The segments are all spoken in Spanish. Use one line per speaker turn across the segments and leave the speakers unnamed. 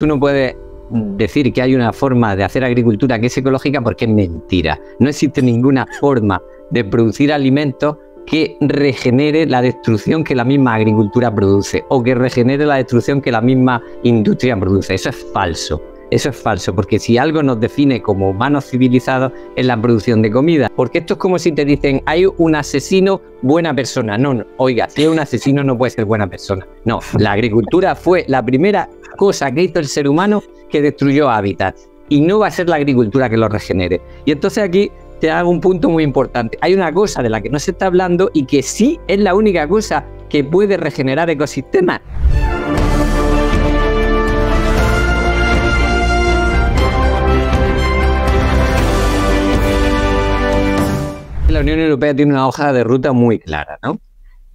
Tú no puedes mm. decir que hay una forma de hacer agricultura que es ecológica porque es mentira. No existe ninguna forma de producir alimentos que regenere la destrucción que la misma agricultura produce o que regenere la destrucción que la misma industria produce. Eso es falso. Eso es falso, porque si algo nos define como humanos civilizados es la producción de comida. Porque esto es como si te dicen, hay un asesino, buena persona. No, oiga, si es un asesino no puede ser buena persona. No, la agricultura fue la primera cosa que hizo el ser humano que destruyó hábitat y no va a ser la agricultura que lo regenere. Y entonces aquí te hago un punto muy importante. Hay una cosa de la que no se está hablando y que sí es la única cosa que puede regenerar ecosistemas. La Unión Europea tiene una hoja de ruta muy clara, ¿no?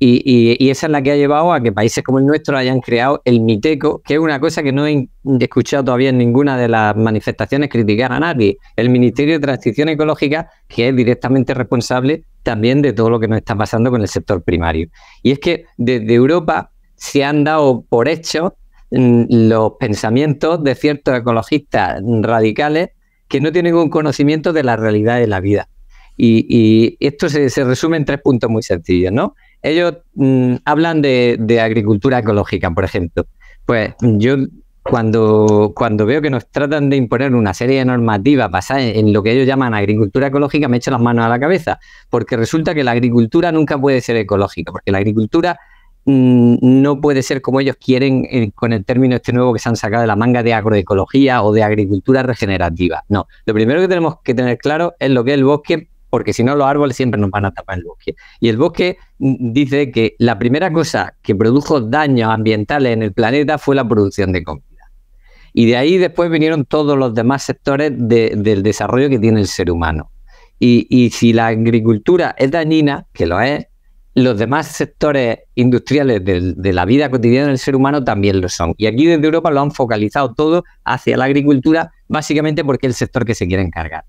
Y, esa es la que ha llevado a que países como el nuestro hayan creado el Miteco, que es una cosa que no he escuchado todavía en ninguna de las manifestaciones criticar a nadie. El Ministerio de Transición Ecológica, que es directamente responsable también de todo lo que nos está pasando con el sector primario. Y es que desde Europa se han dado por hecho mm, los pensamientos de ciertos ecologistas radicales que no tienen un conocimiento de la realidad de la vida. Y, esto se, resume en tres puntos muy sencillos, ¿no? Ellos mm, hablan de, agricultura ecológica, por ejemplo. Pues yo cuando, cuando veo que nos tratan de imponer una serie de normativas basadas en, lo que ellos llaman agricultura ecológica, me echo las manos a la cabeza, porque resulta que la agricultura nunca puede ser ecológica, porque la agricultura mm, no puede ser como ellos quieren eh, con el término este nuevo que se han sacado de la manga de agroecología o de agricultura regenerativa. No, lo primero que tenemos que tener claro es lo que es el bosque porque si no los árboles siempre nos van a tapar el bosque. Y el bosque mm, dice que la primera cosa que produjo daños ambientales en el planeta fue la producción de comida. Y de ahí después vinieron todos los demás sectores del desarrollo que tiene el ser humano. Y, si la agricultura es dañina, que lo es, los demás sectores industriales de, la vida cotidiana del ser humano también lo son. Y aquí desde Europa lo han focalizado todo hacia la agricultura, básicamente porque es el sector que se quiere encargar.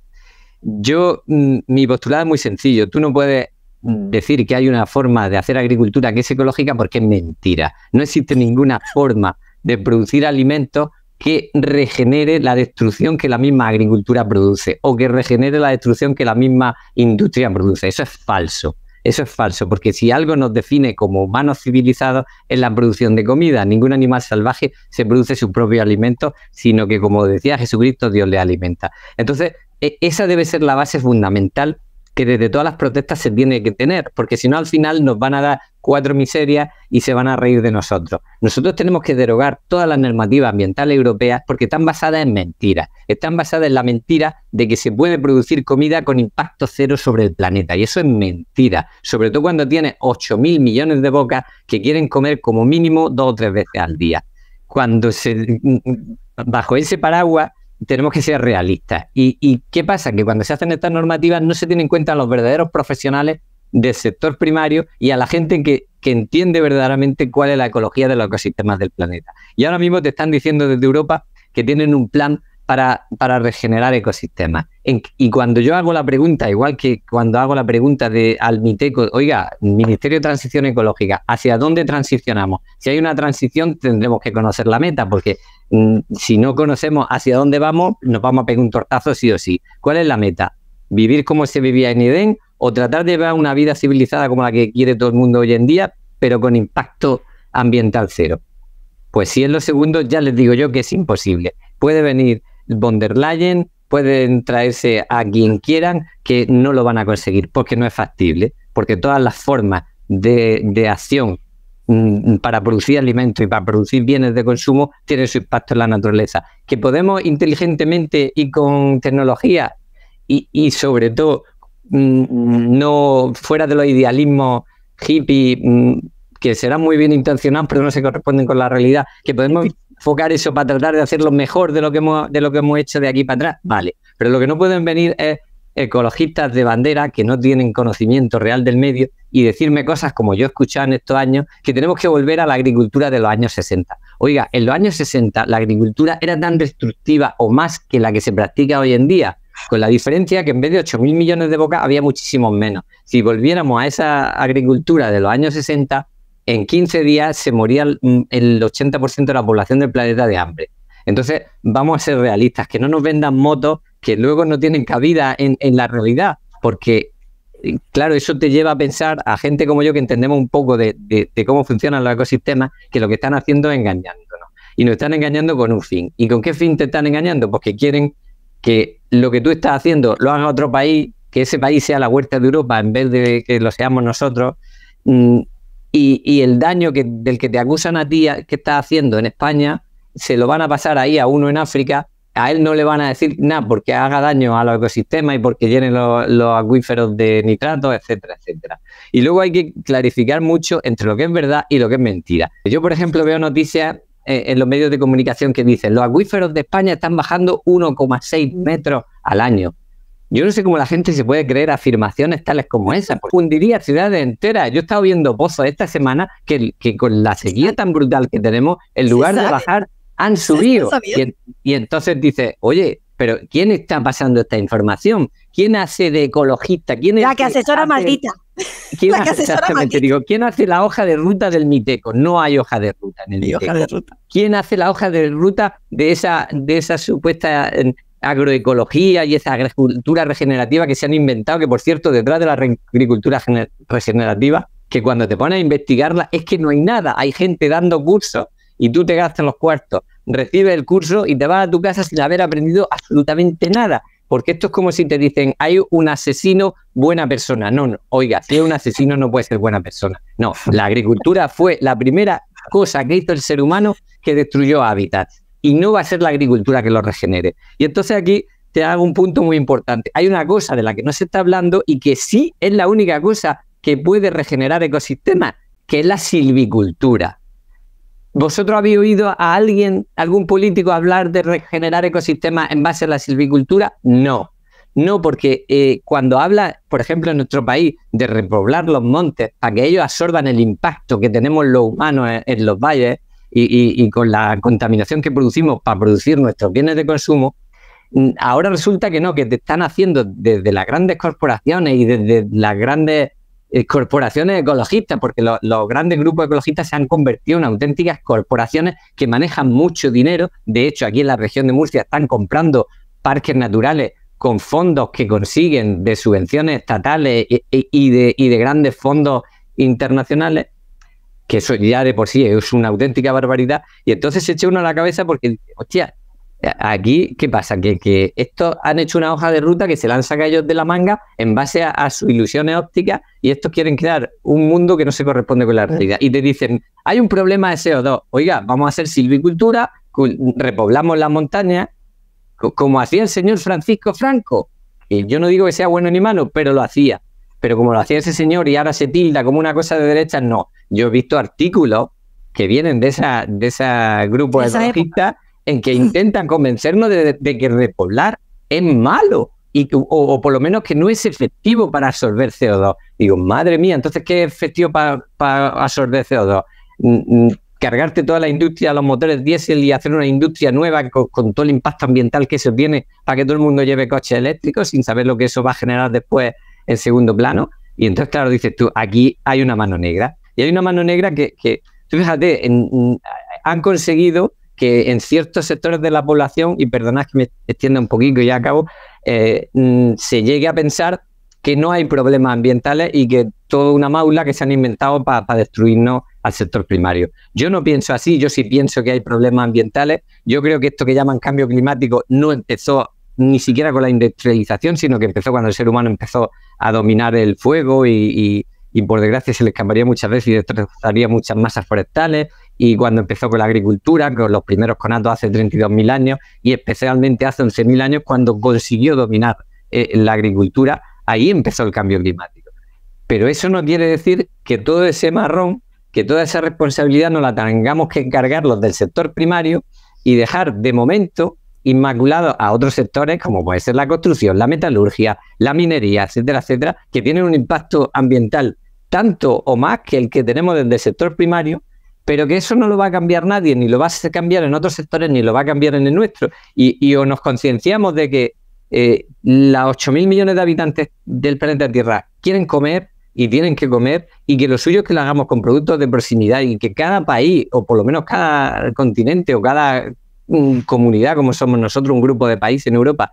Yo, mm, mi postulado es muy sencillo. Tú no puedes mm. decir que hay una forma de hacer agricultura que es ecológica porque es mentira. No existe ninguna forma de producir alimentos que regenere la destrucción que la misma agricultura produce o que regenere la destrucción que la misma industria produce. Eso es falso. Eso es falso, porque si algo nos define como humanos civilizados es la producción de comida. Ningún animal salvaje se produce su propio alimento, sino que, como decía Jesucristo, Dios le alimenta. Entonces, e, esa debe ser la base fundamental que desde todas las protestas se tiene que tener, porque si no al final nos van a dar cuatro miserias y se van a reír de nosotros. Nosotros tenemos que derogar todas las normativas ambientales europeas porque están basadas en mentiras, están basadas en la mentira de que se puede producir comida con impacto cero sobre el planeta, y eso es mentira, sobre todo cuando tiene 8 mil millones de bocas que quieren comer como mínimo dos o tres veces al día. Cuando se, mm, mm, bajo ese paraguas tenemos que ser realistas. ¿Y, qué pasa? Que cuando se hacen estas normativas no se tienen en cuenta a los verdaderos profesionales del sector primario y a la gente que, que entiende verdaderamente cuál es la ecología de los ecosistemas del planeta. Y ahora mismo te están diciendo desde Europa que tienen un plan para, regenerar ecosistemas. y cuando yo hago la pregunta, igual que cuando hago la pregunta de al MITECO, oiga, Ministerio de Transición Ecológica, ¿hacia dónde transicionamos? Si hay una transición, tendremos que conocer la meta, porque mm, si no conocemos hacia dónde vamos, nos vamos a pegar un tortazo sí o sí. ¿Cuál es la meta? ¿Vivir como se vivía en Edén o tratar de llevar una vida civilizada como la que quiere todo el mundo hoy en día, pero con impacto ambiental cero? Pues si es lo segundo, ya les digo yo que es imposible. Puede venir von der Leyen, pueden traerse a quien quieran, que no lo van a conseguir, porque no es factible, porque todas las formas de, acción mm, para producir alimentos y para producir bienes de consumo tienen su impacto en la naturaleza. Que podemos inteligentemente y con tecnología y, sobre todo mm, no fuera de los idealismos hippie mm, que serán muy bien intencionados pero no se corresponden con la realidad, que podemos enfocar eso para tratar de hacerlo mejor de lo que hemos, de lo que hemos hecho de aquí para atrás, vale. Pero lo que no pueden venir es ecologistas de bandera que no tienen conocimiento real del medio y decirme cosas como yo he escuchado en estos años, que tenemos que volver a la agricultura de los años 60. Oiga, en los años 60 la agricultura era tan destructiva o más que la que se practica hoy en día, con la diferencia que en vez de mil millones de bocas había muchísimos menos. Si volviéramos a esa agricultura de los años 60, en 15 días se moría el 80% mm, de la población del planeta de hambre. Entonces, vamos a ser realistas, que no nos vendan motos que luego no tienen cabida en, la realidad, porque, eh, claro, eso te lleva a pensar a gente como yo que entendemos un poco de, cómo funcionan los ecosistemas, que lo que están haciendo es engañándonos. Y nos están engañando con un fin. ¿Y con qué fin te están engañando? Porque pues quieren que lo que tú estás haciendo lo haga otro país, que ese país sea la huerta de Europa en vez de que lo seamos nosotros. Mm, y, el daño que, del que te acusan a ti que estás haciendo en España, se lo van a pasar ahí a uno en África, a él no le van a decir nada porque haga daño a los ecosistemas y porque llene los, acuíferos de nitratos, etcétera, etcétera. Y luego hay que clarificar mucho entre lo que es verdad y lo que es mentira. Yo, por ejemplo, veo noticias eh, en los medios de comunicación que dicen los acuíferos de España están bajando 1,6 metros al año. Yo no sé cómo la gente se puede creer afirmaciones tales como esa. Fundiría ciudades enteras. Yo he estado viendo pozos esta semana que, con la sequía tan brutal que tenemos, en lugar de bajar, han subido. Y, entonces dice, oye, pero ¿quién está pasando esta información? ¿Quién hace de ecologista? ¿Quién la que asesora maldita. la que asesora maldita. Digo, ¿Quién hace la hoja de ruta del Miteco? No hay hoja de ruta en el Miteco. ¿Quién hace la hoja de ruta de esa, de esa supuesta agroecología y esa agricultura regenerativa que se han inventado, que por cierto, detrás de la agricultura regenerativa, que cuando te pones a investigarla es que no hay nada, hay gente dando cursos y tú te gastas los cuartos, recibes el curso y te vas a tu casa sin haber aprendido absolutamente nada. Porque esto es como si te dicen, hay un asesino, buena persona. No, no, oiga, si es un asesino no puede ser buena persona. No, la agricultura fue la primera cosa que hizo el ser humano que destruyó hábitat y no va a ser la agricultura que lo regenere. Y entonces aquí te hago un punto muy importante. Hay una cosa de la que no se está hablando y que sí es la única cosa que puede regenerar ecosistemas, que es la silvicultura. ¿Vosotros habéis oído a alguien, algún político hablar de regenerar ecosistemas en base a la silvicultura? No. No, porque eh, cuando habla, por ejemplo, en nuestro país de repoblar los montes para que ellos absorban el impacto que tenemos los humanos en los valles, y, con la contaminación que producimos para producir nuestros bienes de consumo, mm, ahora resulta que no, que te están haciendo desde las grandes corporaciones y desde las grandes eh, corporaciones ecologistas, porque los grandes grupos ecologistas se han convertido en auténticas corporaciones que manejan mucho dinero. De hecho, aquí en la región de Murcia están comprando parques naturales con fondos que consiguen de subvenciones estatales eh, eh, y de grandes fondos internacionales que eso ya de por sí es una auténtica barbaridad, y entonces se echa uno a la cabeza porque, hostia, aquí, ¿qué pasa? Que, que estos han hecho una hoja de ruta que se la han sacado ellos de la manga en base a, a, sus ilusiones ópticas y estos quieren crear un mundo que no se corresponde con la realidad. Y te dicen, hay un problema de CO2, oiga, vamos a hacer silvicultura, repoblamos las montañas, como hacía el señor Francisco Franco. Y yo no digo que sea bueno ni malo, pero lo hacía pero como lo hacía ese señor y ahora se tilda como una cosa de derecha, no. Yo he visto artículos que vienen de esa, de esa grupo de en que intentan convencernos de, que repoblar es malo y o, por lo menos que no es efectivo para absorber CO2. Digo, madre mía, entonces, ¿qué es efectivo para, absorber CO2? Mm, mm, cargarte toda la industria, los motores diésel y hacer una industria nueva con, todo el impacto ambiental que eso tiene para que todo el mundo lleve coches eléctricos sin saber lo que eso va a generar después en segundo plano. Y entonces, claro, dices tú, aquí hay una mano negra. Y hay una mano negra que, tú fíjate, mm, han conseguido que en ciertos sectores de la población, y perdonad que me extienda un poquito y ya acabo, eh, mm, se llegue a pensar que no hay problemas ambientales y que toda una maula que se han inventado para destruirnos al sector primario. Yo no pienso así, yo sí pienso que hay problemas ambientales. Yo creo que esto que llaman cambio climático no empezó ni siquiera con la industrialización, sino que empezó cuando el ser humano empezó a dominar el fuego y, por desgracia se le cambiaría muchas veces y destrozaría muchas masas forestales. Y cuando empezó con la agricultura, con los primeros conatos hace 32.000 años y especialmente hace 11.000 años cuando consiguió dominar eh, la agricultura, ahí empezó el cambio climático. Pero eso no quiere decir que todo ese marrón, que toda esa responsabilidad no la tengamos que encargar los del sector primario y dejar de momento inmaculado a otros sectores, como puede ser la construcción, la metalurgia, la minería, etcétera, etcétera, que tienen un impacto ambiental tanto o más que el que tenemos desde el sector primario, pero que eso no lo va a cambiar nadie, ni lo va a cambiar en otros sectores, ni lo va a cambiar en el nuestro. Y, o nos concienciamos de que eh, las ocho 8.000 millones de habitantes del planeta Tierra quieren comer y tienen que comer y que lo suyo es que lo hagamos con productos de proximidad y que cada país, o por lo menos cada continente o cada comunidad como somos nosotros, un grupo de países en Europa,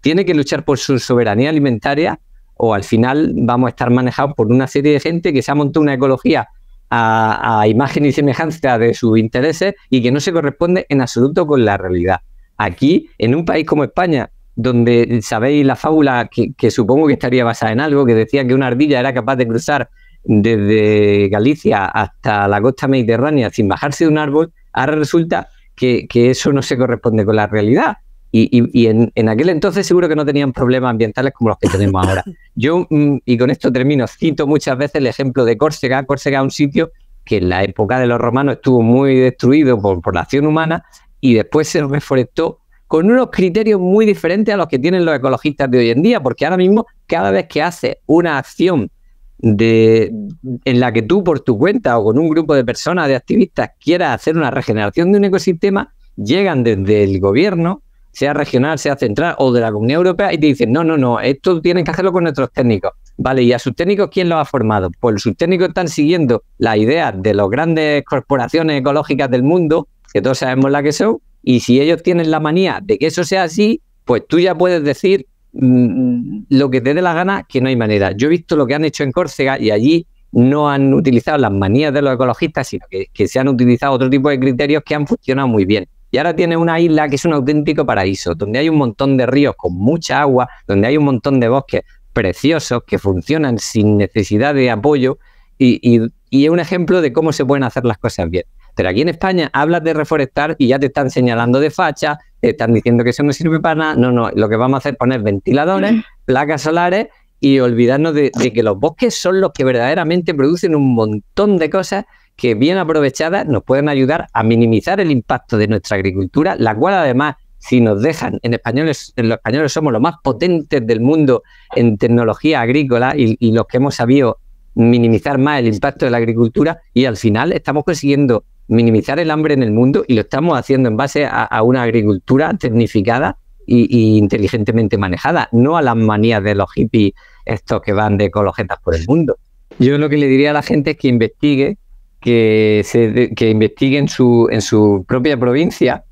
tiene que luchar por su soberanía alimentaria o al final vamos a estar manejados por una serie de gente que se ha montado una ecología a, imagen y semejanza de sus intereses y que no se corresponde en absoluto con la realidad. Aquí, en un país como España, donde sabéis la fábula que, que, supongo que estaría basada en algo, que decía que una ardilla era capaz de cruzar desde Galicia hasta la costa mediterránea sin bajarse de un árbol, ahora resulta que, eso no se corresponde con la realidad. Y, en, aquel entonces seguro que no tenían problemas ambientales como los que tenemos ahora. Yo, mm, y con esto termino, cito muchas veces el ejemplo de Córcega. Córcega es un sitio que en la época de los romanos estuvo muy destruido por, por la acción humana y después se reforestó con unos criterios muy diferentes a los que tienen los ecologistas de hoy en día, porque ahora mismo cada vez que hace una acción de, mm. en la que tú por tu cuenta o con un grupo de personas, de activistas, quieras hacer una regeneración de un ecosistema, llegan desde el gobierno, sea regional, sea central o de la Comunidad Europea, y te dicen, no, no, no, esto tienen que hacerlo con nuestros técnicos. Vale, ¿y a sus técnicos quién los ha formado? Pues sus técnicos están siguiendo las ideas de las grandes corporaciones ecológicas del mundo, que todos sabemos la que son, y si ellos tienen la manía de que eso sea así, pues tú ya puedes decir Mm, lo que te dé la gana, que no hay manera. Yo he visto lo que han hecho en Córcega y allí no han utilizado las manías de los ecologistas, sino que, se han utilizado otro tipo de criterios que han funcionado muy bien. Y ahora tiene una isla que es un auténtico paraíso, donde hay un montón de ríos con mucha agua, donde hay un montón de bosques preciosos que funcionan sin necesidad de apoyo y es un ejemplo de cómo se pueden hacer las cosas bien. Pero aquí en España hablas de reforestar y ya te están señalando de facha, te están diciendo que eso no sirve para nada. No, no, lo que vamos a hacer es poner ventiladores, placas solares y olvidarnos de, que los bosques son los que verdaderamente producen un montón de cosas que bien aprovechadas nos pueden ayudar a minimizar el impacto de nuestra agricultura, la cual además, si nos dejan, en españoles, en los españoles somos los más potentes del mundo en tecnología agrícola y los que hemos sabido minimizar más el impacto de la agricultura y al final estamos consiguiendo minimizar el hambre en el mundo y lo estamos haciendo en base a, una agricultura tecnificada y, inteligentemente manejada, no a las manías de los hippies estos que van de colojetas por el mundo. Yo lo que le diría a la gente es que investigue, que, se, investigue en su, propia provincia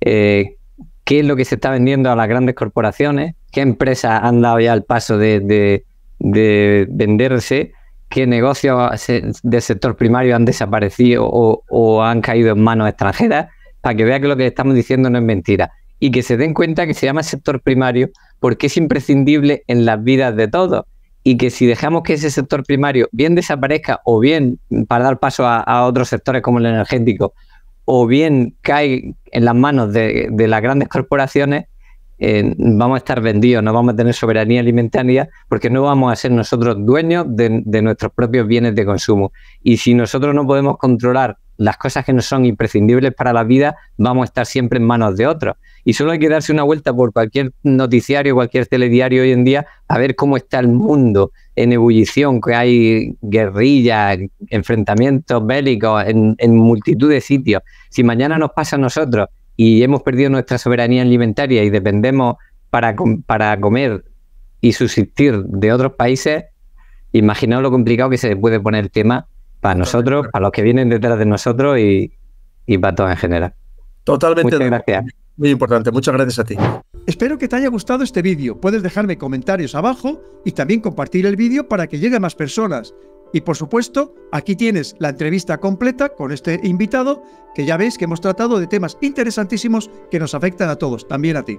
eh, qué es lo que se está vendiendo a las grandes corporaciones, qué empresas han dado ya el paso de venderse qué negocios del sector primario han desaparecido o, han caído en manos extranjeras, para que vea que lo que estamos diciendo no es mentira. Y que se den cuenta que se llama sector primario porque es imprescindible en las vidas de todos. Y que si dejamos que ese sector primario bien desaparezca o bien para dar paso a, otros sectores como el energético, o bien cae en las manos de las grandes corporaciones, eh, vamos a estar vendidos, no vamos a tener soberanía alimentaria porque no vamos a ser nosotros dueños de, nuestros propios bienes de consumo. Y si nosotros no podemos controlar las cosas que no son imprescindibles para la vida, vamos a estar siempre en manos de otros. Y solo hay que darse una vuelta por cualquier noticiario, cualquier telediario hoy en día, a ver cómo está el mundo en ebullición, que hay guerrillas, enfrentamientos bélicos en multitud de sitios. Si mañana nos pasa a nosotros y hemos perdido nuestra soberanía alimentaria y dependemos para, para comer y subsistir de otros países, imaginaos lo complicado que se puede poner el tema para nosotros, para los que vienen detrás de nosotros y, y para todos en general. Totalmente. Muchas gracias. Muy importante, muchas gracias a ti. Espero que te haya gustado este vídeo. Puedes dejarme comentarios abajo y también compartir el vídeo para que llegue a más personas. Y por supuesto, aquí tienes la entrevista completa con este invitado, que ya veis que hemos tratado de temas interesantísimos que nos afectan a todos, también a ti.